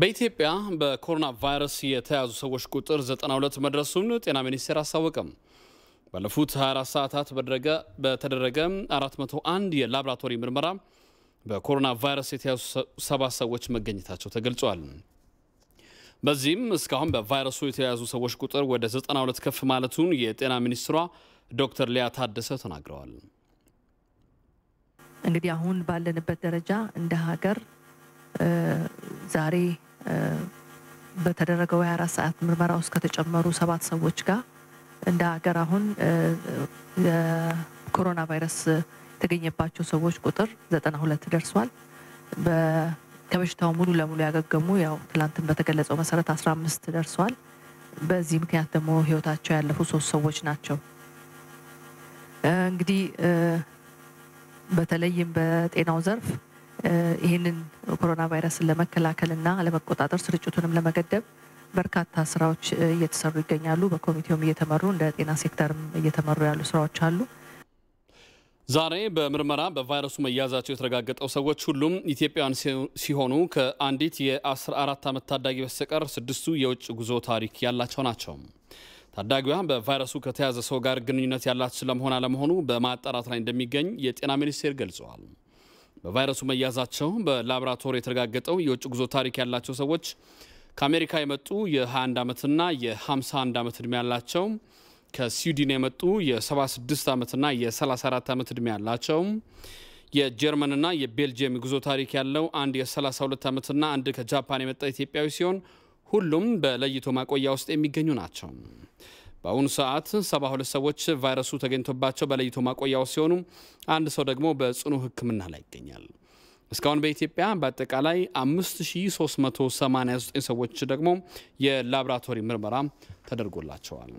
በኢትዮጵያ በኮሮና ቫይረስ የተያዙ ሰዎች ቁጥር 92 መድረሱን ጤና ሚኒስቴር አስታወቀም። ባለፉት 24 ሰዓታት በተደረገ 401 የላብራቶሪ ምርመራ በኮሮና ቫይረስ የተያዙ ሰባት ሰዎች መገኘታቸው ተገልጿል። በዚህም እስካሁን በቫይረሱ የተያዙ ሰዎች ቁጥር ወደ 92 ከፍ ማለቱን የጤና ሚኒስትሯ ዶክተር ሊያ ታደሰ ተናግረዋል። እንግዲህ አሁን ባለንበት ደረጃ እንደ ሀገር ዛሬ በተደረገው የ24 ሰዓት ምርመራ ውስጥ ከተጨመሩ ሰባት ሰዎች ጋር እንደ ሀገር አሁን የኮሮና ቫይረስ የተገኘባቸው ሰዎች ቁጥር ዘጠና ሁለት ደርሷል። ከበሽታው ሙሉ ለሙሉ ያገገሙ ያው ትላንትን በተገለጸው መሰረት አምስት ደርሷል። በዚህ ምክንያት ደግሞ ህይወታቸው ያለፉ ሶስት ሰዎች ናቸው። እንግዲህ በተለይም በጤናው ዘርፍ ይህንን ኮሮና ቫይረስን ለመከላከልና ለመቆጣጠር ስርጭቱንም ለመገደብ በርካታ ስራዎች እየተሰሩ ይገኛሉ። በኮሚቴውም እየተመሩ እንደ ጤና ሴክተርም እየተመሩ ያሉ ስራዎች አሉ። ዛሬ በምርመራ በቫይረሱ መያዛቸው የተረጋገጠው ሰዎች ሁሉም ኢትዮጵያውያን ሲሆኑ ከአንዲት የ14 ዓመት ታዳጊ በስተቀር ስድስቱ የውጭ ጉዞ ታሪክ ያላቸው ናቸው። ታዳጊዋ በቫይረሱ ከተያዘ ሰው ጋር ግንኙነት ያላት ስለመሆን አለመሆኑ በማጣራት ላይ እንደሚገኝ የጤና ሚኒስቴር ገልጸዋል። በቫይረሱ መያዛቸው በላብራቶሪ የተረጋገጠው የውጭ ጉዞ ታሪክ ያላቸው ሰዎች ከአሜሪካ የመጡ የ21 ዓመትና የ51 ዓመት ዕድሜ ያላቸው፣ ከስዊድን የመጡ የ76 ዓመትና የ34 ዓመት ዕድሜ ያላቸው፣ የጀርመንና የቤልጅየም ጉዞ ታሪክ ያለው አንድ የ32 ዓመትና አንድ ከጃፓን የመጣ ኢትዮጵያዊ ሲሆን ሁሉም በለይቶ ማቆያ ውስጥ የሚገኙ ናቸው። በአሁኑ ሰዓት 72 ሰዎች ቫይረሱ ተገኝቶባቸው በለይቶ ማቆያው ሲሆኑ አንድ ሰው ደግሞ በጽኑ ሕክምና ላይ ይገኛል። እስካሁን በኢትዮጵያ በአጠቃላይ 5389 ሰዎች ደግሞ የላብራቶሪ ምርመራ ተደርጎላቸዋል።